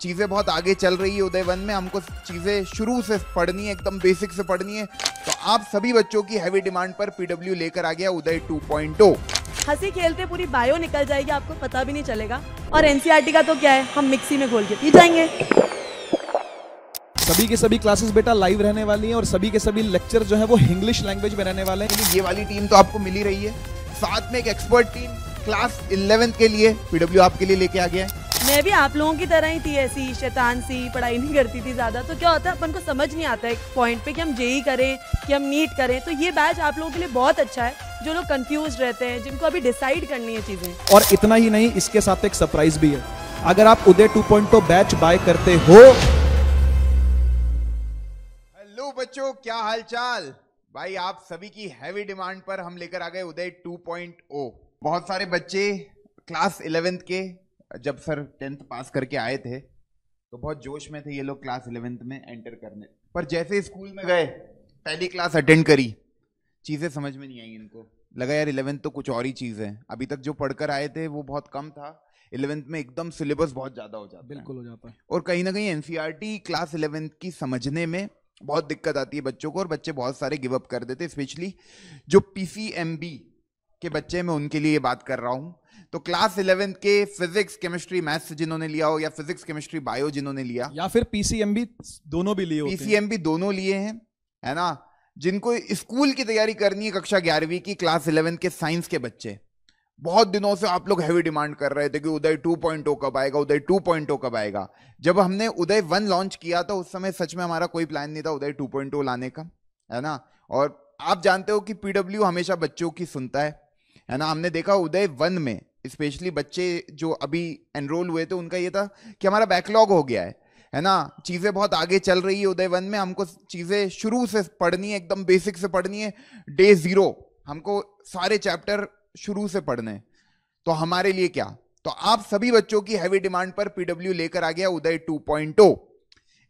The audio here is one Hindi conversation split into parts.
चीज़ें बहुत आगे चल रही है उदयवन में हमको चीज़ें शुरू से पढ़नी है एकदम बेसिक से पढ़नी है तो आप सभी बच्चों की हैवी डिमांड पर पीडब्ल्यू लेकर आ गया उदय 2.0 हंसी खेलते पूरी बायो निकल जाएगी आपको पता भी नहीं चलेगा और एनसीईआरटी e का तो क्या है हम मिक्सी में घोल के पी जाएंगे सभी के सभी क्लासेस बेटा लाइव रहने वाली हैं और सभी के सभी लेक्चर जो है वो इंग्लिश लैंग्वेज में रहने वाले हैं ये वाली टीम तो आपको मिली रही है साथ में एक एक्सपर्ट टीम क्लास इलेवेंथ के लिए पीडब्ल्यू आपके लिए लेके आ गया है मैं भी आप लोगों की तरह ही थी ऐसी शैतान सी पढ़ाई नहीं करती थी ज़्यादा तो क्या होता है अपन को समझ नहीं आता एक पॉइंट पे कि हम जेई e करें कि हम नीट करें तो ये बैच आप लोगों के लिए बहुत अच्छा है जो लोग कंफ्यूज रहते हैं जिनको अभी डिसाइड करनी है चीज़ें और इतना ही नहीं इसके साथ एक सरप्राइज भी है अगर आप उदय टू बैच बाय करते हो हेलो बच्चों क्या हालचाल भाई आप सभी की हैवी डिमांड पर हम लेकर आ गए उदय 2.0 बहुत सारे बच्चे क्लास इलेवेंथ के जब सर टेंथ पास करके आए थे तो बहुत जोश में थे ये लोग क्लास इलेवेंथ में एंटर करने पर जैसे स्कूल में गए पहली क्लास अटेंड करी चीज़ें समझ में नहीं आई इनको लगा यार इलेवेंथ तो कुछ और ही चीज़ है अभी तक जो पढ़कर आए थे वो बहुत कम था इलेवेंथ में एकदम सिलेबस बहुत ज़्यादा हो जाता है बिल्कुल हो जाता है और कहीं ना कहीं एन क्लास इलेवेंथ की समझने में बहुत दिक्कत आती है बच्चों को और बच्चे बहुत सारे गिवअप कर देते स्पेशली जो पी के बच्चे मैं उनके लिए बात कर रहा हूँ तो क्लास इलेवेंथ के फिजिक्स केमिस्ट्री मैथ्स जिन्होंने लिया हो या फिजिक्स केमिस्ट्री बायो जिन्होंने लिया या फिर भी दोनों भी लिए पीसीएम भी दोनों लिए हैं है ना जिनको स्कूल की तैयारी करनी है कक्षा ग्यारहवीं की क्लास इलेवेंथ के साइंस के बच्चे बहुत दिनों से आप लोग हैवी डिमांड कर रहे थे कि उदय 2.0 कब आएगा उदय 2.0 कब आएगा जब हमने उदय वन लॉन्च किया था तो उस समय सच में हमारा कोई प्लान नहीं था उदय 2.0 लाने का है ना और आप जानते हो कि पीडब्ल्यू हमेशा बच्चों की सुनता है है ना हमने देखा उदय वन में स्पेशली बच्चे जो अभी एनरोल हुए थे उनका ये था कि हमारा बैकलॉग हो गया है है ना चीज़ें बहुत आगे चल रही है उदय वन में हमको चीज़ें शुरू से पढ़नी है एकदम बेसिक से पढ़नी है डे ज़ीरो हमको सारे चैप्टर शुरू से पढ़ने तो हमारे लिए क्या तो आप सभी बच्चों की हैवी डिमांड पर पीडब्ल्यू लेकर आ गया उदय 2.0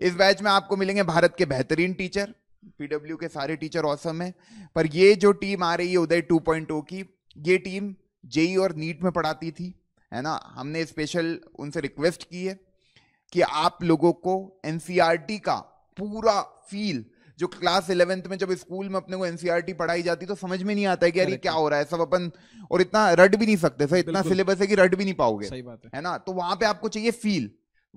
इस बैच में आपको मिलेंगे भारत के बेहतरीन टीचर पीडब्ल्यू के सारे टीचर औसम है पर ये जो टीम आ रही है उदय 2.0 की ये टीम जेई और नीट में पढ़ाती थी है ना हमने स्पेशल उनसे रिक्वेस्ट की है कि आप लोगों को एन e का पूरा फील जो क्लास इलेवेंथ में जब स्कूल में अपने को एनसीईआरटी e पढ़ाई जाती तो समझ में नहीं आता है कि यार ये क्या हो रहा है सब अपन और इतना रट भी नहीं सकते सर इतना सिलेबस है कि रट भी नहीं पाओगे सही बात है है ना तो वहां पे आपको चाहिए फील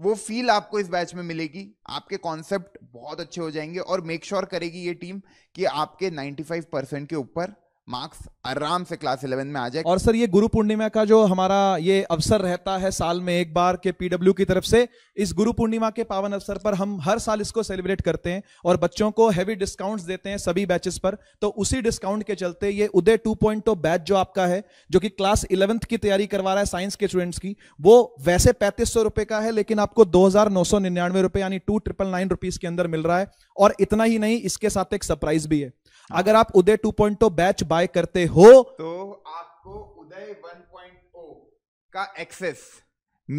वो फील आपको इस बैच में मिलेगी आपके कॉन्सेप्ट बहुत अच्छे हो जाएंगे और मेक श्योर sure करेगी ये टीम कि आपके 95 परसेंट के ऊपर मार्क्स आराम से क्लास इलेवन में आ जाए और सर ये गुरु पूर्णिमा का जो हमारा ये अवसर रहता है साल में एक बार के पीडब्ल्यू की तरफ से इस गुरु पूर्णिमा के पावन अवसर पर हम हर साल इसको सेलिब्रेट करते हैं और बच्चों को हैवी डिस्काउंट्स देते हैं सभी बैचेस पर तो उसी डिस्काउंट के चलते ये उदय टू पॉइंट तो बैच जो आपका है जो कि क्लास इलेवंथ की तैयारी करवा रहा है साइंस के स्टूडेंट्स की वो वैसे पैंतीस सौ रुपए का है लेकिन आपको दो हजार नौ सौ निन्यानवे रुपए यानी टू ट्रिपल नाइन रुपीज के अंदर मिल रहा है और इतना ही नहीं इसके साथ एक सरप्राइज भी है हाँ। अगर आप उदय 2.0 बैच बाय करते हो तो आपको उदय 1.0 का एक्सेस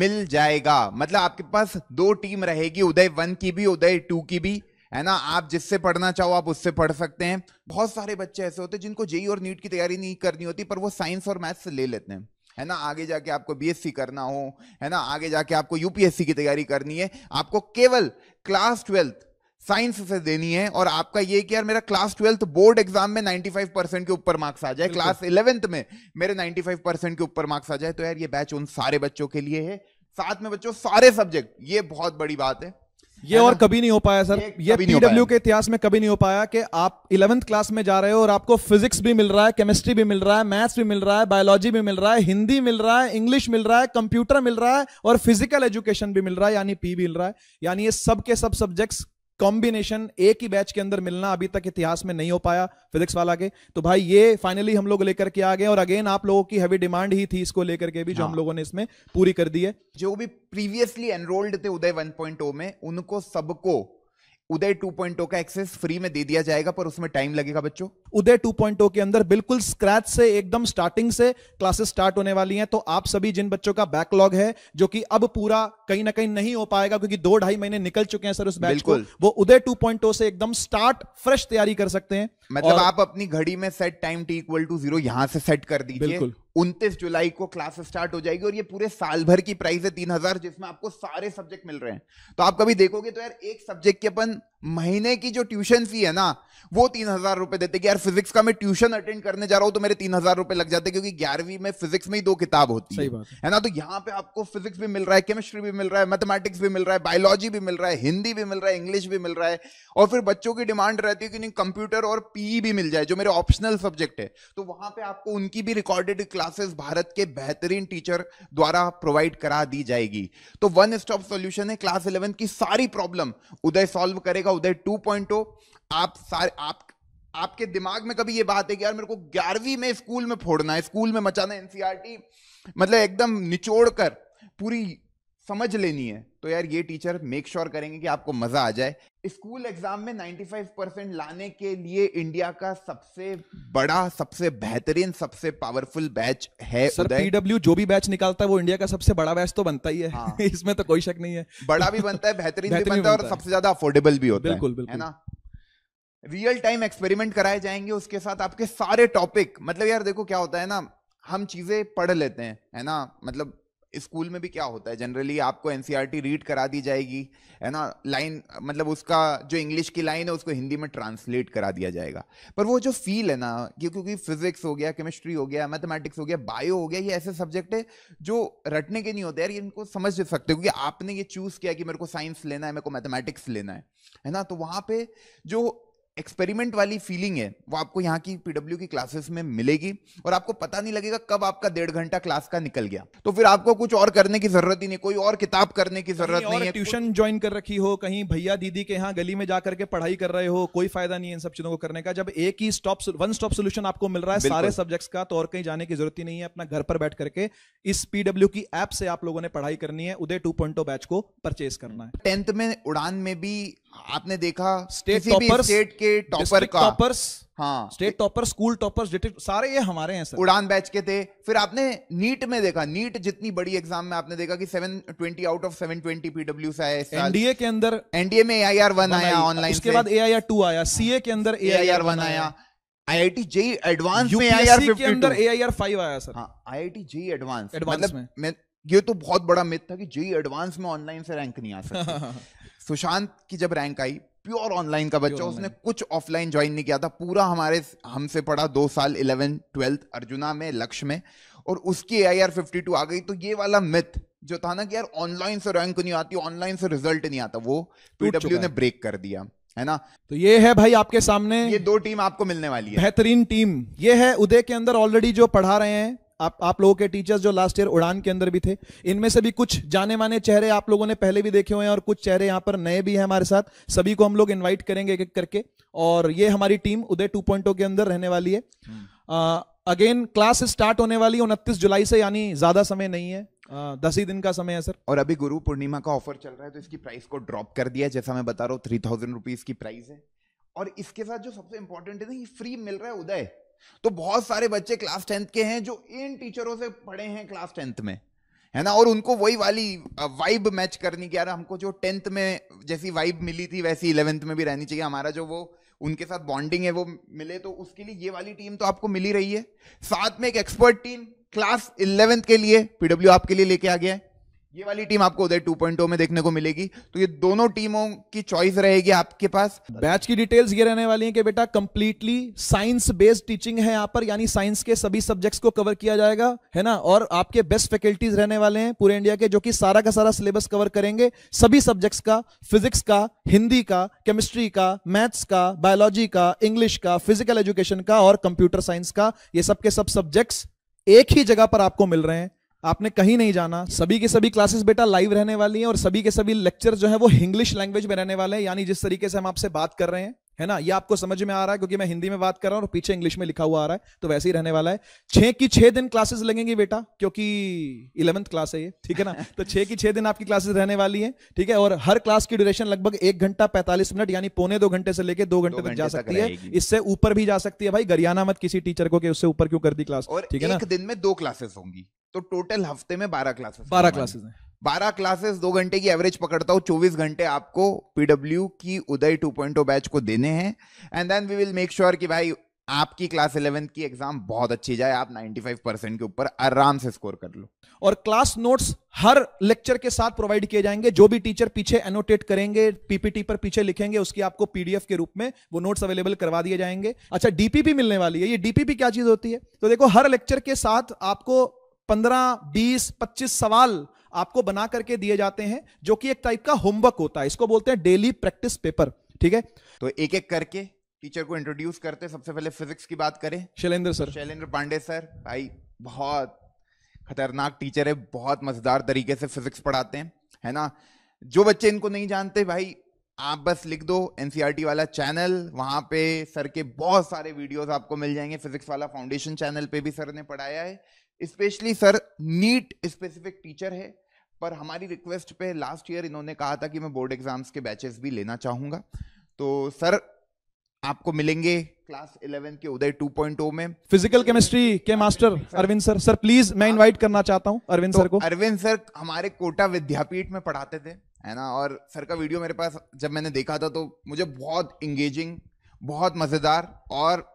मिल जाएगा मतलब आपके पास दो टीम रहेगी उदय वन की भी उदय टू की भी है ना आप जिससे पढ़ना चाहो आप उससे पढ़ सकते हैं बहुत सारे बच्चे ऐसे होते हैं जिनको जेई और नीट की तैयारी नहीं करनी होती पर वो साइंस और मैथ्स ले लेते हैं है ना आगे जाके आपको बीएससी करना हो है ना आगे जाके आपको यूपीएससी की तैयारी करनी है आपको केवल क्लास ट्वेल्थ साइंस से देनी है और आपका ये कि यार मेरा क्लास ट्वेल्थ बोर्ड एग्जाम में 95 परसेंट के ऊपर मार्क्स आ जाए क्लास इलेवेंथ में मेरे 95 परसेंट के ऊपर मार्क्स आ जाए तो यार ये बैच उन सारे बच्चों के लिए है साथ में बच्चों सारे सब्जेक्ट ये बहुत बड़ी बात है ये और कभी नहीं हो पाया सर ये पीडब्ल्यू के इतिहास में कभी नहीं हो पाया कि आप इलेवंथ क्लास में जा रहे हो और आपको फिजिक्स भी मिल रहा है केमिस्ट्री भी मिल रहा है मैथ्स भी मिल रहा है बायोलॉजी भी मिल रहा है हिंदी मिल रहा है इंग्लिश मिल रहा है कंप्यूटर मिल रहा है और फिजिकल एजुकेशन भी मिल रहा है यानी पी भी मिल रहा है यानी ये सब के सब सब्जेक्ट्स कॉम्बिनेशन एक ही बैच के अंदर मिलना अभी तक इतिहास में नहीं हो पाया फिजिक्स वाला के तो भाई ये फाइनली हम लोग लेकर के आ गए और अगेन आप लोगों की हैवी डिमांड ही थी इसको लेकर के भी जो हाँ। हम लोगों ने इसमें पूरी कर दी है जो भी प्रीवियसली एनरोल्ड थे उदय 1.0 में उनको सबको उदय 2.0 का एक्सेस फ्री में दे दिया जाएगा पर उसमें टाइम लगेगा बच्चों उदय 2.0 के अंदर बिल्कुल स्क्रैच से एकदम स्टार्टिंग से क्लासेस स्टार्ट होने वाली हैं तो आप सभी जिन बच्चों का बैकलॉग है जो कि अब पूरा कहीं ना कहीं नहीं हो पाएगा क्योंकि दो ढाई महीने निकल चुके हैं सर उस बैच को वो उदय टू से एकदम स्टार्ट फ्रेश तैयारी कर सकते हैं मतलब आप अपनी घड़ी में set time T equal to zero यहां से सेट कर दीजिए उनतीस जुलाई को क्लास स्टार्ट हो जाएगी और ये पूरे साल भर की प्राइस है तीन हजार जिसमें आपको सारे सब्जेक्ट मिल रहे हैं तो आप कभी देखोगे तो यार एक सब्जेक्ट के अपन महीने की जो ट्यूशन फी है ना वो तीन हजार रुपए देते कि यार फिजिक्स का मैं ट्यूशन अटेंड करने जा रहा हूं तो मेरे तीन हजार रुपए लग जाते क्योंकि ग्यारहवीं में फिजिक्स में ही दो किताब होती है है ना तो यहाँ पे आपको फिजिक्स भी मिल रहा है केमिस्ट्री भी मिल रहा है मैथमेटिक्स भी मिल रहा है बायोलॉजी भी मिल रहा है हिंदी भी मिल रहा है इंग्लिश भी मिल रहा है और फिर बच्चों की डिमांड रहती है कि नहीं कंप्यूटर और पीई e भी मिल जाए जो मेरे ऑप्शनल सब्जेक्ट है तो वहां पे आपको उनकी भी रिकॉर्डेड क्लासेस भारत के बेहतरीन टीचर द्वारा प्रोवाइड करा दी जाएगी तो वन स्टॉप सोल्यूशन है क्लास इलेवन की सारी प्रॉब्लम उदय सॉल्व करेगा उदय हो आप सारे आप आपके दिमाग में कभी ये बात है कि यार मेरे को ग्यारहवीं में स्कूल में फोड़ना है स्कूल में मचाना एनसीआरटी e मतलब एकदम निचोड़ कर पूरी समझ लेनी है तो यार ये टीचर मेक श्योर sure करेंगे कि आपको मजा आ जाए स्कूल एग्जाम में 95 परसेंट लाने के लिए इंडिया का सबसे बड़ा सबसे बेहतरीन सबसे पावरफुल बैच है सर पीडब्ल्यू जो भी बैच निकालता है वो इंडिया का सबसे बड़ा बैच तो बनता ही है हाँ। इसमें तो कोई शक नहीं है बड़ा भी बनता है बेहतरीन भी बनता है और सबसे ज्यादा अफोर्डेबल भी होता है बिल्कुल बिल्कुल है ना रियल टाइम एक्सपेरिमेंट कराए जाएंगे उसके साथ आपके सारे टॉपिक मतलब यार देखो क्या होता है ना हम चीजें पढ़ लेते हैं है ना मतलब स्कूल में भी क्या होता है जनरली आपको एनसीईआरटी रीड e करा दी जाएगी है ना लाइन मतलब उसका जो इंग्लिश की लाइन है उसको हिंदी में ट्रांसलेट करा दिया जाएगा पर वो जो फील है ना क्योंकि फिजिक्स हो गया केमिस्ट्री हो गया मैथमेटिक्स हो गया बायो हो गया ये ऐसे सब्जेक्ट है जो रटने के नहीं होते यार इनको समझ सकते क्योंकि आपने ये चूज किया कि मेरे को साइंस लेना है मेरे को मैथमेटिक्स लेना है है ना तो वहाँ पे जो एक्सपेरिमेंट वाली फीलिंग है वो आपको यहाँ की पीडब्ल्यू की क्लासेस में मिलेगी और आपको पता नहीं लगेगा कब आपका डेढ़ घंटा क्लास का निकल गया तो फिर आपको कुछ और करने की जरूरत ही नहीं कोई और किताब करने की जरूरत नहीं है ट्यूशन ज्वाइन कर रखी हो कहीं भैया दीदी के यहाँ गली में जाकर के पढ़ाई कर रहे हो कोई फायदा नहीं है इन सब चीजों को करने का जब एक ही स्टॉप वन स्टॉप सोल्यूशन आपको मिल रहा है सारे सब्जेक्ट्स का तो और कहीं जाने की जरूरत ही नहीं है अपना घर पर बैठ करके इस पीडब्ल्यू की ऐप से आप लोगों ने पढ़ाई करनी है उदय टू बैच को परचेज करना है टेंथ में उड़ान में भी आपने देखा स्टेट टॉपर्स स्टेट के टॉपर का टॉपर्स हाँ स्टेट टॉपर स्कूल टॉपर्स सारे ये हमारे हैं सर उड़ान बैच के थे फिर आपने नीट में देखा नीट जितनी बड़ी एग्जाम में आपने देखा कि 720 आउट ऑफ 720 पीडब्ल्यू से आया एनडीए के अंदर एनडीए में ए आई आर वन आया ऑनलाइन उसके बाद ए आई आर टू आया सीए के अंदर ए आई आर वन आया आईआईटी जेई एडवांस में आई आर के अंदर ए आई आर फाइव आया sir I I T JEE advance advance में ये तो बहुत बड़ा मिथ था कि जेई एडवांस e में ऑनलाइन से रैंक नहीं आ सकता सुशांत की जब रैंक आई प्योर ऑनलाइन का बच्चा उसने कुछ ऑफलाइन ज्वाइन नहीं किया था पूरा हमारे हमसे पढ़ा दो साल इलेवन ट्वेल्थ अर्जुना में लक्ष्य में और उसकी A I R fifty two आ गई तो ये वाला मिथ जो था ना कि यार ऑनलाइन से रैंक नहीं आती ऑनलाइन से रिजल्ट नहीं आता वो पीडब्ल्यू ने ब्रेक कर दिया है ना तो ये है भाई आपके सामने ये दो टीम आपको मिलने वाली है बेहतरीन टीम ये है उदय के अंदर ऑलरेडी जो पढ़ा रहे हैं आप आप लोगों के टीचर्स जो लास्ट ईयर उड़ान के अंदर भी थे इनमें से भी कुछ जाने माने चेहरे आप लोगों ने पहले भी देखे हुए हैं और कुछ चेहरे यहाँ पर नए भी हैं हमारे साथ सभी को हम लोग इन्वाइट करेंगे एक एक करके और ये हमारी टीम उदय टू oh के अंदर रहने वाली है अगेन क्लास स्टार्ट होने वाली उनतीस जुलाई से यानी ज्यादा समय नहीं है दस ही दिन का समय है सर और अभी गुरु पूर्णिमा का ऑफर चल रहा है तो इसकी प्राइस को ड्रॉप कर दिया जैसा मैं बता रहा हूँ थ्री थाउजेंड रुपीज की प्राइस है और इसके साथ जो सबसे इंपॉर्टेंट है ना ये फ्री मिल रहा है उदय तो बहुत सारे बच्चे क्लास टेंथ के हैं जो इन टीचरों से पढ़े हैं क्लास टेंथ में है ना और उनको वही वाली वाइब मैच करनी कि यार हमको जो टेंथ में जैसी वाइब मिली थी वैसी इलेवेंथ में भी रहनी चाहिए हमारा जो वो उनके साथ बॉन्डिंग है वो मिले तो उसके लिए ये वाली टीम तो आपको मिली रही है साथ में एक एक्सपर्ट टीम क्लास इलेवेंथ के लिए पीडब्ल्यू आपके लिए लेके आ गया है ये वाली टीम आपको उदय 2.0 में देखने को मिलेगी तो ये दोनों टीमों की चॉइस रहेगी आपके पास बैच की डिटेल्स ये रहने वाली है कि बेटा कंप्लीटली साइंस बेस्ड टीचिंग है यहाँ पर यानी साइंस के सभी सब्जेक्ट्स को कवर किया जाएगा है ना और आपके बेस्ट फैकल्टीज रहने वाले हैं पूरे इंडिया के जो कि सारा का सारा सिलेबस कवर करेंगे सभी सब्जेक्ट्स का फिजिक्स का हिंदी का केमिस्ट्री का मैथ्स का बायोलॉजी का इंग्लिश का फिजिकल एजुकेशन का और कंप्यूटर साइंस का ये सब के सब सब्जेक्ट्स एक ही जगह पर आपको मिल रहे हैं आपने कहीं नहीं जाना सभी के सभी क्लासेस बेटा लाइव रहने वाली हैं और सभी के सभी लेक्चर जो है वो इंग्लिश लैंग्वेज में रहने वाले हैं यानी जिस तरीके से हम आपसे बात कर रहे हैं है ना ये आपको समझ में आ रहा है क्योंकि मैं हिंदी में बात कर रहा हूँ और पीछे इंग्लिश में लिखा हुआ आ रहा है तो वैसे ही रहने वाला है छह की छह दिन क्लासेस लगेंगी बेटा क्योंकि इलेवंथ क्लास है ये ठीक है ना तो छह की छह दिन आपकी क्लासेस रहने वाली है ठीक है और हर क्लास की ड्यूरेशन लगभग एक घंटा पैंतालीस मिनट यानी पौने दो घंटे से लेकर दो घंटे तक जा सकती है इससे ऊपर भी जा सकती है भाई गरियाना मत किसी टीचर को उससे ऊपर क्यों कर दी क्लास ठीक है ना दिन में दो क्लासेस होंगी तो टोटल हफ्ते में बारह क्लासेस बारह क्लासेस हैं बारह क्लासेस दो घंटे की एवरेज पकड़ता हूँ चौबीस घंटे आपको पीडब्ल्यू की उदय टू पॉइंट बैच को देने हैं and then we will make sure कि भाई आपकी क्लास इलेवेंथ की एग्जाम बहुत अच्छी जाए आप 95 परसेंट के ऊपर आराम से स्कोर कर लो और क्लास नोट्स हर लेक्चर के साथ प्रोवाइड किए जाएंगे जो भी टीचर पीछे एनोटेट करेंगे पीपीटी पर पीछे लिखेंगे उसकी आपको पीडीएफ के रूप में वो नोट्स अवेलेबल करवा दिए जाएंगे अच्छा डीपीपी मिलने वाली है ये डीपीपी क्या चीज होती है तो देखो हर लेक्चर के साथ आपको पंद्रह बीस पच्चीस सवाल आपको बना करके दिए जाते हैं जो कि एक टाइप का होमवर्क होता है इसको बोलते हैं डेली प्रैक्टिस पेपर ठीक है तो एक एक करके टीचर को इंट्रोड्यूस करते सबसे पहले फिजिक्स की बात करें शैलेंद्र सर शैलेंद्र पांडे सर भाई बहुत खतरनाक टीचर है बहुत मजेदार तरीके से फिजिक्स पढ़ाते हैं है ना जो बच्चे इनको नहीं जानते भाई आप बस लिख दो एनसीईआरटी e वाला चैनल वहां पे सर के बहुत सारे वीडियोस आपको मिल जाएंगे फिजिक्स वाला फाउंडेशन चैनल पे भी सर ने पढ़ाया है specially sir NEET specific teacher है पर हमारी रिक्वेस्ट पे लास्ट ईयर इन्होंने कहा था कि मैं बोर्ड एग्जाम्स के बैचेस भी लेना चाहूंगा तो सर आपको मिलेंगे क्लास 11 के उदय 2.0 में फिजिकल केमिस्ट्री के मास्टर हाँ, अरविंद सर सर प्लीज मैं इनवाइट हाँ। करना चाहता हूं अरविंद तो सर को अरविंद सर हमारे कोटा विद्यापीठ में पढ़ाते थे है ना और सर का वीडियो मेरे पास जब मैंने देखा था तो मुझे बहुत इंगेजिंग बहुत मज़ेदार और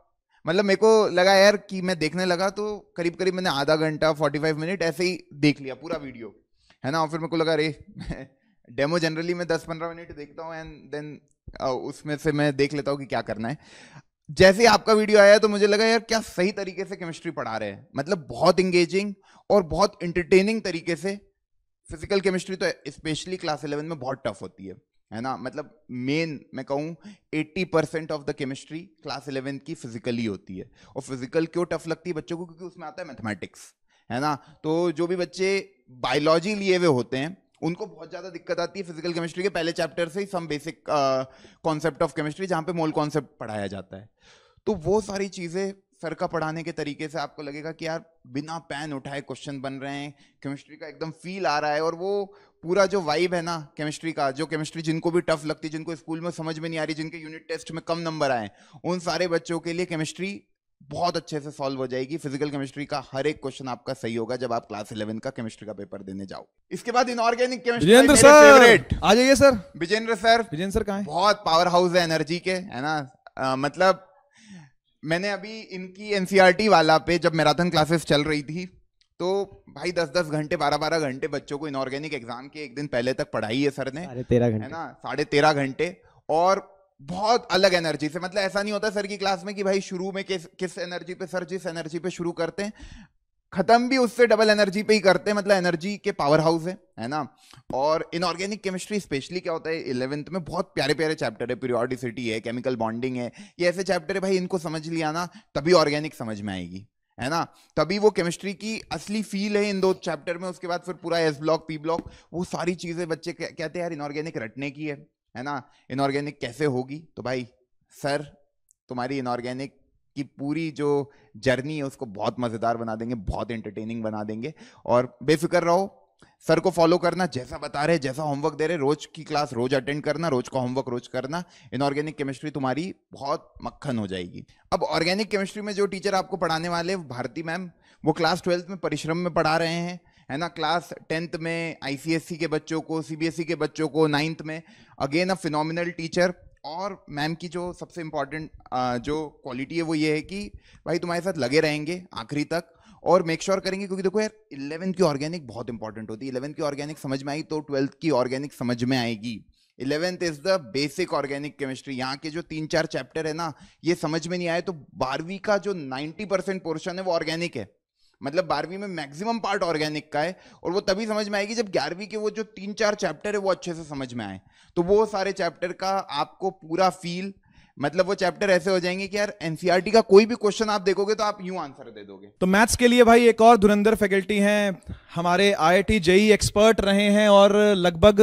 मतलब मेरे को लगा यार कि मैं देखने लगा तो करीब करीब मैंने आधा घंटा 45 मिनट ऐसे ही देख लिया पूरा वीडियो है ना और फिर मेरे को लगा अरे डेमो जनरली मैं 10-15 मिनट देखता हूँ एंड देन उसमें से मैं देख लेता हूँ कि क्या करना है जैसे ही आपका वीडियो आया तो मुझे लगा यार क्या सही तरीके से केमिस्ट्री पढ़ा रहे हैं मतलब बहुत इंगेजिंग और बहुत इंटरटेनिंग तरीके से फिजिकल केमिस्ट्री तो स्पेशली क्लास इलेवन में बहुत टफ होती है है ना मतलब मेन मैं कहूँ 80 percent of the chemistry class eleven की फिजिकली होती है और फिजिकल क्यों टफ लगती है बच्चों को क्योंकि उसमें आता है मैथमेटिक्स है ना तो जो भी बच्चे बायोलॉजी लिए हुए होते हैं उनको बहुत ज़्यादा दिक्कत आती है फिजिकल केमिस्ट्री के पहले चैप्टर से ही some basic concept of chemistry जहाँ पे मोल कॉन्सेप्ट पढ़ाया जाता है तो वो सारी चीज़ें सर का पढ़ाने के तरीके से आपको लगेगा कि यार बिना पैन उठाए क्वेश्चन बन रहे हैं केमिस्ट्री का एकदम फील आ रहा है और वो पूरा जो वाइब है ना केमिस्ट्री का जो केमिस्ट्री जिनको भी टफ लगती है जिनको स्कूल में समझ में नहीं आ रही जिनके यूनिट टेस्ट में कम नंबर आए उन सारे बच्चों के लिए केमिस्ट्री बहुत अच्छे से सॉल्व हो जाएगी फिजिकल केमिस्ट्री का हर एक क्वेश्चन आपका सही होगा जब आप क्लास इलेवन का केमिस्ट्री का पेपर देने जाओ इसके बाद इनऑर्गेनिक केमिस्ट्री सर आ जाइए sir Vijendra sir Vijendra sir कहा बहुत पावर हाउस है एनर्जी के है ना मतलब मैंने अभी इनकी एनसीईआरटी e वाला पे जब मैराथन क्लासेस चल रही थी तो भाई दस दस घंटे बारह बारह घंटे बच्चों को इनऑर्गेनिक एग्जाम के एक दिन पहले तक पढ़ाई है सर ने तेरह घंटे है ना साढ़े तेरह घंटे और बहुत अलग एनर्जी से मतलब ऐसा नहीं होता सर की क्लास में कि भाई शुरू में किस किस एनर्जी पे सर जिस एनर्जी पे शुरू करते हैं खत्म भी उससे डबल एनर्जी पे ही करते हैं मतलब एनर्जी के पावर हाउस है है ना और इनऑर्गेनिक केमिस्ट्री स्पेशली क्या होता है इलेवेंथ में बहुत प्यारे प्यारे चैप्टर है पीरियोडिसिटी है केमिकल बॉन्डिंग है ये ऐसे चैप्टर है भाई इनको समझ लिया ना तभी ऑर्गेनिक समझ में आएगी है ना तभी वो केमिस्ट्री की असली फील है इन दो चैप्टर में उसके बाद फिर पूरा एस ब्लॉक पी ब्लॉक वो सारी चीजें बच्चे कहते हैं यार इनऑर्गेनिक रटने की है है ना इनऑर्गेनिक कैसे होगी तो भाई सर तुम्हारी इनऑर्गेनिक कि पूरी जो जर्नी है उसको बहुत मज़ेदार बना देंगे बहुत एंटरटेनिंग बना देंगे और बेफिक्र रहो सर को फॉलो करना जैसा बता रहे जैसा होमवर्क दे रहे रोज की क्लास रोज अटेंड करना रोज का होमवर्क रोज करना इनऑर्गेनिक केमिस्ट्री तुम्हारी बहुत मक्खन हो जाएगी अब ऑर्गेनिक केमिस्ट्री में जो टीचर आपको पढ़ाने वाले भारती मैम वो क्लास ट्वेल्थ में परिश्रम में पढ़ा रहे हैं है ना क्लास टेंथ में आईसीएससी के बच्चों को सीबीएसई e के बच्चों को नाइन्थ में अगेन अ फिनोमिनल टीचर और मैम की जो सबसे इम्पॉर्टेंट जो क्वालिटी है वो ये है कि भाई तुम्हारे साथ लगे रहेंगे आखिरी तक और मेक श्योर sure करेंगे क्योंकि देखो यार इलेवंथ की ऑर्गेनिक बहुत इंपॉर्टेंट होती है इलेवंथ की ऑर्गेनिक समझ में आई तो ट्वेल्थ की ऑर्गेनिक समझ में आएगी eleventh is the basic organic chemistry यहाँ के जो तीन चार चैप्टर है ना ये समझ में नहीं आए तो बारहवीं का जो नाइन्टी परसेंट पोर्शन है वो ऑर्गेनिक है मतलब बारहवीं में मैक्सिमम पार्ट ऑर्गेनिक का है और वो तभी समझ में आएगी जब ग्यारहवीं के वो जो तीन चार चैप्टर है वो अच्छे से समझ में आए तो वो सारे चैप्टर का आपको पूरा फील मतलब वो चैप्टर ऐसे हो जाएंगे कि यार एनसीईआरटी e का कोई भी क्वेश्चन आप देखोगे तो आप यूं आंसर दे दोगे तो मैथ्स के लिए भाई एक और धुरंधर फैकल्टी हैं हमारे आईआईटी जेई एक्सपर्ट रहे हैं और लगभग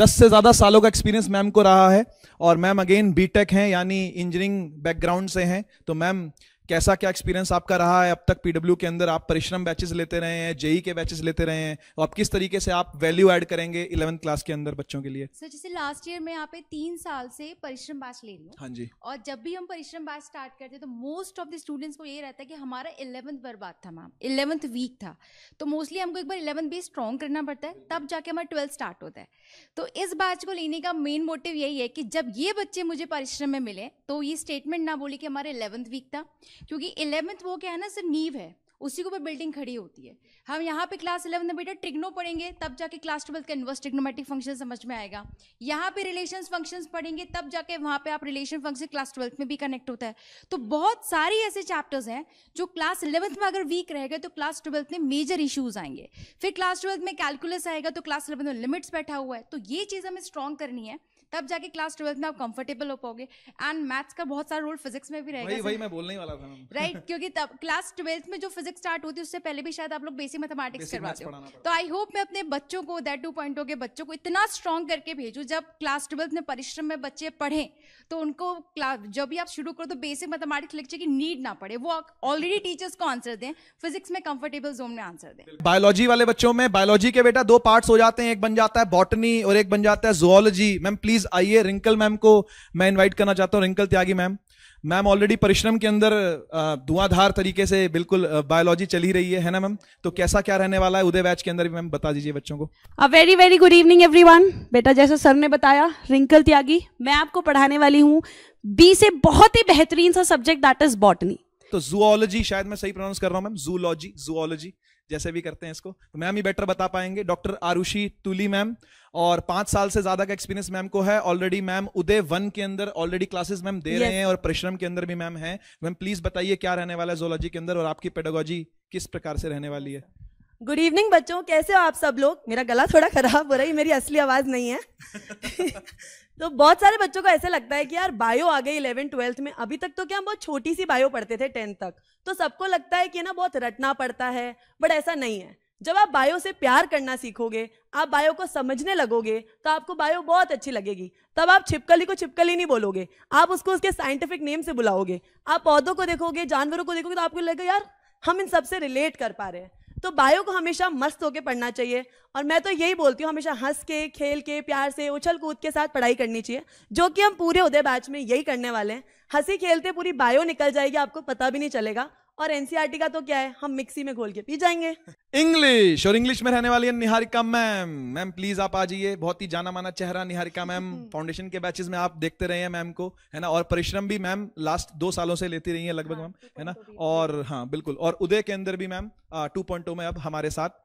दस से ज़्यादा सालों का एक्सपीरियंस मैम को रहा है और मैम अगेन बीटेक हैं यानी इंजीनियरिंग बैकग्राउंड से हैं तो मैम कैसा क्या एक्सपीरियंस आपका रहा है अब तक पीडब्ल्यू के अंदर आप परिश्रम बैचेस लेते रहे हैं जेई e के बैचेस लेते रहे हैं और आप किस तरीके से आप वैल्यू ऐड करेंगे इलेवंथ क्लास के अंदर बच्चों के लिए सर जैसे लास्ट ईयर में यहाँ पे तीन साल से परिश्रम बैच ले रही हूँ हाँ जी और जब भी हम परिश्रम बैच स्टार्ट करते तो मोस्ट ऑफ द स्टूडेंट्स को ये रहता है कि हमारा इलेवंथ बर्बाद था मैम इलेवंथ वीक था तो मोस्टली हमको एक बार इलेवंथ भी स्ट्रॉन्ग करना पड़ता है तब जाके हमारा ट्वेल्थ स्टार्ट होता है तो इस बैच को लेने का मेन मोटिव यही है कि जब ये बच्चे मुझे परिश्रम में मिले तो ये स्टेटमेंट ना बोले कि हमारा इलेवंथ वीक था क्योंकि इलेवंथ वो क्या है ना सिर्फ नीव है उसी के ऊपर बिल्डिंग खड़ी होती है हम यहाँ पे क्लास इलेवन में बेटा ट्रिग्नो पढ़ेंगे तब जाके क्लास ट्वेल्थ का इन्वर्स ट्रिग्नोमेटिक फंक्शन समझ में आएगा यहाँ पे रिलेशन फंक्शंस पढ़ेंगे तब जाके वहाँ पे आप रिलेशन फंक्शन क्लास ट्वेल्थ में भी कनेक्ट होता है तो बहुत सारे ऐसे चैप्टर्स हैं जो क्लास इलेवंथ में अगर वीक रहेगा तो क्लास ट्वेल्थ में मेजर इशूज आएंगे फिर क्लास ट्वेल्थ में कैलकुलस आएगा तो क्लास इलेवन में लिमिट्स बैठा हुआ है तो ये चीज़ हमें स्ट्रॉन्ग करनी है तब जाके क्लास ट्वेल्थ में आप कंफर्टेबल हो पाओगे एंड मैथ्स का बहुत सारा रोल फिजिक्स में भी रहेगा वही, मैं बोलने वाला था राइट right, क्योंकि तब क्लास ट्वेल्थ में जो फिजिक्स स्टार्ट होती है उससे पहले भी शायद आप लोग बेसिक मैथमेटिक्स करवाते हो तो आई होप मैं अपने बच्चों को दैट टू पॉइंट के बच्चों को इतना स्ट्रॉन्ग करके भेजू जब क्लास ट्वेल्थ में परिश्रम में बच्चे पढ़े तो उनको जब भी आप शुरू करो तो बेसिक मैथमेटिक्स लेक्चर की नीड ना पड़े वो ऑलरेडी टीचर्स को आंसर दें फिजिक्स में कंफर्टेबल जोन में आंसर दें बायोलॉजी वाले बच्चों में बायोलॉजी के बेटा दो पार्ट्स हो जाते हैं एक बन जाता है बॉटनी और एक बन जाता है जोलॉजी मैम प्लीज प्लीज आइए रिंकल मैम को मैं इनवाइट करना चाहता हूँ Rinkal Tyagi ma'am ma'am already Parishram के अंदर धुआंधार तरीके से बिल्कुल बायोलॉजी चली रही है है ना मैम तो कैसा क्या रहने वाला है उदय बैच के अंदर भी मैम बता दीजिए बच्चों को a very very good evening everyone बेटा जैसा सर ने बताया रिंकल त्यागी मैं आपको पढ़ाने वाली हूँ बी से बहुत ही बेहतरीन सा सब्जेक्ट दैट इज बॉटनी तो जूलॉजी शायद मैं सही प्रोनाउंस कर रहा हूँ मैम जूलॉजी जूलॉजी जैसे भी करते हैं इसको तो मैम ही बेटर बता पाएंगे डॉक्टर आरुषि तुली मैम और पांच साल से ज़्यादा का एक्सपीरियंस मैम को है ऑलरेडी मैम उदय वन के अंदर ऑलरेडी क्लासेस मैम दे रहे हैं और परिश्रम के अंदर भी मैम है मैम प्लीज़ बताइए क्या रहने वाला है जोलॉजी के अंदर और आपकी पेडोलॉजी किस प्रकार से रहने वाली है गुड इवनिंग बच्चों कैसे हो आप सब लोग मेरा गला थोड़ा खराब हो रही है मेरी असली आवाज़ नहीं है तो बहुत सारे बच्चों को ऐसे लगता है कि यार बायो आ गई इलेवन ट्वेल्थ में अभी तक तो क्या हम बहुत छोटी सी बायो पढ़ते थे टेंथ तक तो सबको लगता है कि ना बहुत रटना पड़ता है बट ऐसा नहीं है जब आप बायो से प्यार करना सीखोगे आप बायो को समझने लगोगे तो आपको बायो बहुत अच्छी लगेगी तब आप छिपकली को छिपकली नहीं बोलोगे आप उसको उसके साइंटिफिक नेम से बुलाओगे आप पौधों को देखोगे जानवरों को देखोगे तो आपको लगेगा यार हम इन सबसे रिलेट कर पा रहे हैं तो बायो को हमेशा मस्त होकर पढ़ना चाहिए और मैं तो यही बोलती हूँ हमेशा हंस के खेल के प्यार से उछल कूद के साथ पढ़ाई करनी चाहिए जो कि हम पूरे उदय बैच में यही करने वाले हैं हंसी खेलते पूरी बायो निकल जाएगी आपको पता भी नहीं चलेगा और एनसीआरटी e का तो क्या है हम मिक्सी में घोल के पी जाएंगे इंग्लिश और इंग्लिश में रहने वाली है निहारिका मैम मैम प्लीज आप आ जाइए बहुत ही जाना माना चेहरा निहारिका मैम फाउंडेशन के बैचेस में आप देखते रहे हैं मैम को है ना और परिश्रम भी मैम लास्ट दो सालों से लेती रही है लगभग हाँ, मैम है ना तो और हाँ बिल्कुल और उदय के अंदर भी मैम टू पॉइंट oh में अब हमारे साथ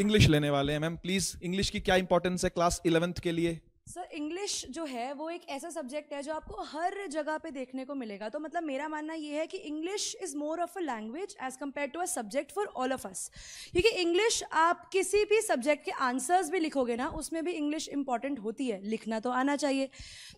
इंग्लिश लेने वाले हैं मैम प्लीज इंग्लिश की क्या इंपॉर्टेंस है क्लास इलेवेंथ के लिए सर इंग्लिश जो है वो एक ऐसा सब्जेक्ट है जो आपको हर जगह पे देखने को मिलेगा तो मतलब मेरा मानना ये है कि English is more of a language as compare to a subject for all of us क्योंकि इंग्लिश आप किसी भी सब्जेक्ट के आंसर्स भी लिखोगे ना उसमें भी इंग्लिश इंपॉर्टेंट होती है लिखना तो आना चाहिए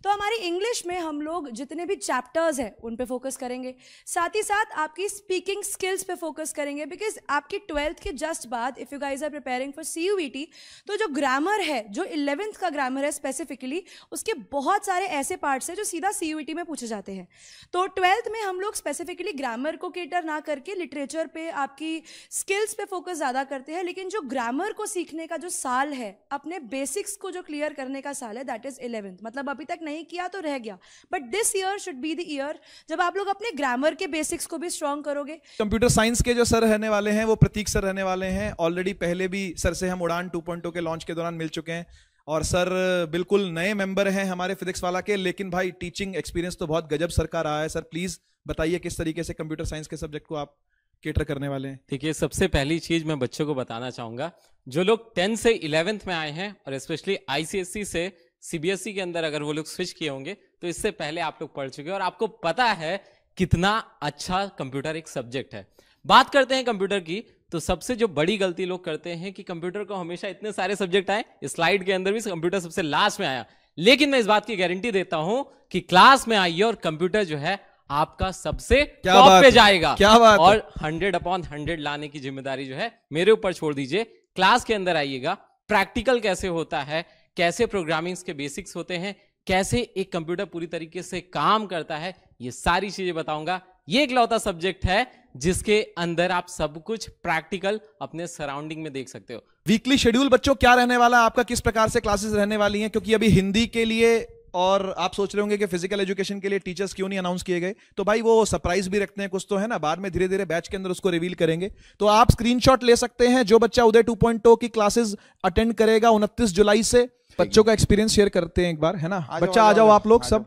तो हमारी इंग्लिश में हम लोग जितने भी चैप्टर्स हैं उन पर फोकस करेंगे साथ ही साथ आपकी स्पीकिंग स्किल्स पे फोकस करेंगे बिकॉज आपकी ट्वेल्थ के जस्ट बाद if you guys are preparing for C तो जो ग्रामर है जो इलेवेंथ का ग्रामर है स्पेसिफिक स्पेसिफिकली उसके बहुत सारे ऐसे पार्ट्स हैं जो सीधा सी e में पूछे जाते हैं तो ट्वेल्थ में हम लोग स्पेसिफिकली ग्रामर को केटर ना करके लिटरेचर पे आपकी स्किल्स पे फोकस ज़्यादा करते हैं लेकिन जो ग्रामर को सीखने का जो साल है अपने बेसिक्स को जो क्लियर करने का साल है दैट इज़ इलेवेंथ मतलब अभी तक नहीं किया तो रह गया but this year should be the year जब आप लोग अपने ग्रामर के बेसिक्स को भी स्ट्रॉन्ग करोगे कंप्यूटर साइंस के जो सर रहने वाले हैं वो प्रतीक सर रहने वाले हैं ऑलरेडी पहले भी सर से हम उड़ान 2.0 के लॉन्च के दौरान मिल चुके हैं और सर बिल्कुल नए मेंबर हैं हमारे फिजिक्स वाला के लेकिन भाई टीचिंग एक्सपीरियंस तो बहुत गजब सर का रहा है सर प्लीज बताइए किस तरीके से कंप्यूटर साइंस के सब्जेक्ट को आप केटर करने वाले हैं ठीक है सबसे पहली चीज मैं बच्चों को बताना चाहूंगा जो लोग टेंथ से इलेवेंथ में आए हैं और स्पेशली आईसीएससी से सीबीएसई e के अंदर अगर वो लोग स्विच किए होंगे तो इससे पहले आप लोग पढ़ चुके हैं और आपको पता है कितना अच्छा कंप्यूटर एक सब्जेक्ट है बात करते हैं कंप्यूटर की तो सबसे जो बड़ी गलती लोग करते हैं कि कंप्यूटर को हमेशा इतने सारे सब्जेक्ट आए स्लाइड के अंदर भी कंप्यूटर सबसे लास्ट में आया लेकिन मैं इस बात की गारंटी देता हूं कि क्लास में आइए और कंप्यूटर जो है आपका सबसे टॉप पे जाएगा क्या बात और हंड्रेड अपॉन हंड्रेड लाने की जिम्मेदारी जो है मेरे ऊपर छोड़ दीजिए क्लास के अंदर आइएगा प्रैक्टिकल कैसे होता है कैसे प्रोग्रामिंग्स के बेसिक्स होते हैं कैसे एक कंप्यूटर पूरी तरीके से काम करता है ये सारी चीजें बताऊंगा ये इकलौता सब्जेक्ट है जिसके अंदर आप सब कुछ प्रैक्टिकल अपने सराउंडिंग में देख सकते हो वीकली शेड्यूल बच्चों क्या रहने वाला है आपका किस प्रकार से क्लासेस रहने वाली हैं क्योंकि अभी हिंदी के लिए और आप सोच रहे होंगे कि फिजिकल एजुकेशन के लिए टीचर्स क्यों नहीं अनाउंस किए गए तो भाई वो सरप्राइज भी रखते हैं कुछ तो है ना बाद में धीरे धीरे बैच के अंदर उसको रिवील करेंगे तो आप स्क्रीनशॉट ले सकते हैं जो बच्चा उदय 2.0 की क्लासेस अटेंड करेगा उनतीस जुलाई से बच्चों का एक्सपीरियंस शेयर करते हैं एक बार है ना बच्चा आ जाओ आप लोग सब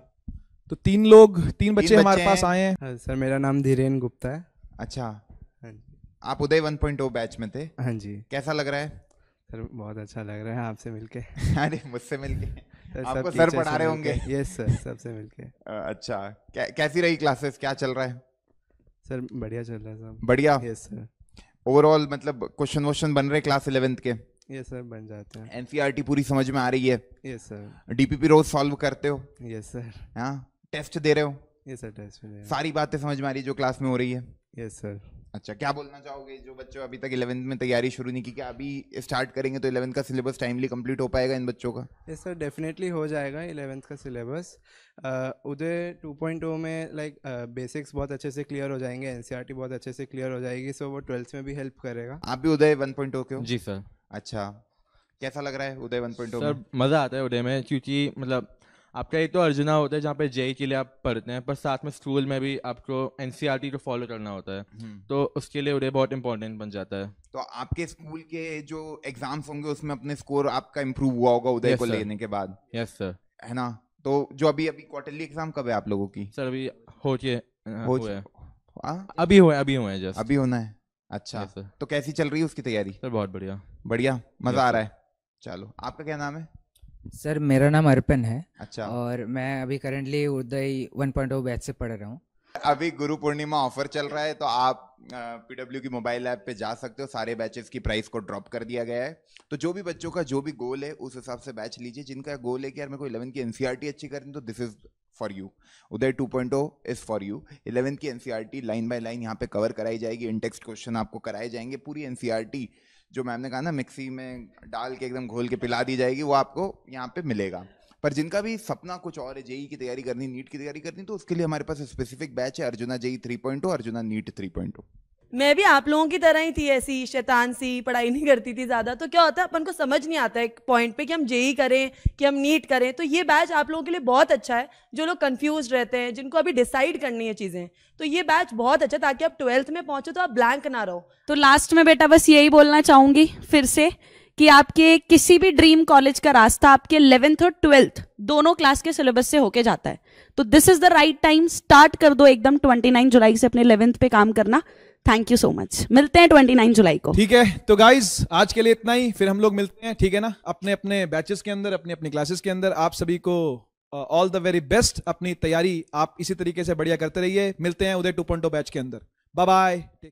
तो तीन लोग तीन बच्चे हमारे पास आए हैं हाँ, सर मेरा नाम धीरेन गुप्ता है अच्छा हाँ आप उदय 1.0 बैच में थे हाँ जी कैसा लग रहा है सर बहुत अच्छा लग रहा है आपसे मिलके अरे मुझसे मिलके आपको सर पढ़ा रहे होंगे यस सर सबसे मिलके अच्छा कै, कैसी रही क्लासेस क्या चल रहा है सर बढ़िया चल रहा है सर बढ़िया यस सर ओवरऑल मतलब क्वेश्चन वोशन बन रहे क्लास इलेवेंथ के यस सर बन जाते हैं एनसीईआरटी e पूरी समझ में आ रही है यस सर डीपीपी रोज सॉल्व करते हो यस सर हाँ टेस्ट दे रहे हो यस सर टेस्ट सारी बातें समझ में आ रही है जो क्लास में हो रही है यस सर अच्छा क्या बोलना चाहोगे जो बच्चों अभी तक इलेवेंथ में तैयारी शुरू नहीं की क्या अभी स्टार्ट करेंगे तो इलेवंथ का सिलेबस टाइमली कंप्लीट हो पाएगा इन बच्चों का यस सर डेफिनेटली हो जाएगा इलेवेंथ का सिलेबस उधर टू में लाइक बेसिक्स uh, बहुत अच्छे से क्लियर हो जाएंगे एन e बहुत अच्छे से क्लियर हो जाएगी सो वो ट्वेल्थ में भी हेल्प करेगा आप भी उदय वन पॉइंट oh के हो जी सर अच्छा कैसा लग रहा है उदय वन पॉइंट सर मज़ा आता है उदय में क्योंकि मतलब आपका एक तो अर्जुना होता है जहाँ पे जेई के लिए आप पढ़ते हैं पर साथ में स्कूल में भी आपको एनसीआर e को फॉलो करना होता है हम्म। तो उसके लिए उड़े बहुत इंपॉर्टेंट बन जाता है तो आपके स्कूल के जो एग्जाम्स होंगे उसमें अपने स्कोर आपका इम्प्रूव हुआ होगा उदय को लेने के बाद यस सर है ना तो जो अभी अभी क्वार्टरली एग्जाम कब है आप लोगों की सर अभी हो हुए हाँ? अभी हुए अभी हुए जस्ट अभी होना है अच्छा तो कैसी चल रही है उसकी तैयारी सर बहुत बढ़िया बढ़िया मजा आ रहा है चलो आपका क्या नाम है सर मेरा नाम अर्पण है अच्छा और मैं अभी currently Uday one point batch से पढ़ रहा हूँ अभी गुरु पूर्णिमा ऑफर चल रहा है तो आप पीडब्ल्यू की मोबाइल ऐप पे जा सकते हो सारे बैचेस की प्राइस को ड्रॉप कर दिया गया है तो जो भी बच्चों का जो भी गोल है उस हिसाब से बैच लीजिए जिनका गोल है कि यार मेरे को इलेवन की एनसीआर e अच्छी करनी तो this is for you Uday two point is for you eleven की एनसीआर लाइन बाय लाइन यहाँ पे कवर कराई जाएगी इंटेक्स क्वेश्चन आपको कराए जाएंगे पूरी एनसीआर जो मैम ने कहा ना मिक्सी में डाल के एकदम घोल के पिला दी जाएगी वो आपको यहाँ पे मिलेगा पर जिनका भी सपना कुछ और है जेई की तैयारी करनी नीट की तैयारी करनी तो उसके लिए हमारे पास स्पेसिफिक बैच है Arjuna JEE three point oh, Arjuna NEET 3.0 मैं भी आप लोगों की तरह ही थी ऐसी शैतान सी पढ़ाई नहीं करती थी ज़्यादा तो क्या होता है अपन को समझ नहीं आता एक पॉइंट पे कि हम जेई करें कि हम नीट करें तो ये बैच आप लोगों के लिए बहुत अच्छा है जो लोग कंफ्यूज रहते हैं जिनको अभी डिसाइड करनी है चीज़ें तो ये बैच बहुत अच्छा ताकि आप ट्वेल्थ में पहुंचो तो आप ब्लैंक ना रहो तो लास्ट में बेटा बस यही बोलना चाहूँगी फिर से कि आपके किसी भी ड्रीम कॉलेज का रास्ता आपके इलेवेंथ और ट्वेल्थ दोनों क्लास के सिलेबस से होके जाता है तो this is the right time start कर दो एकदम ट्वेंटी जुलाई से अपने इलेवेंथ पे काम करना थैंक यू सो मच मिलते हैं ट्वेंटी नाइन जुलाई को ठीक है तो गाइज आज के लिए इतना ही फिर हम लोग मिलते हैं ठीक है ना अपने अपने बैचेस के अंदर अपने अपने क्लासेस के अंदर आप सभी को ऑल द वेरी बेस्ट अपनी तैयारी आप इसी तरीके से बढ़िया करते रहिए मिलते हैं उदय टू बैच oh के अंदर बाय बाय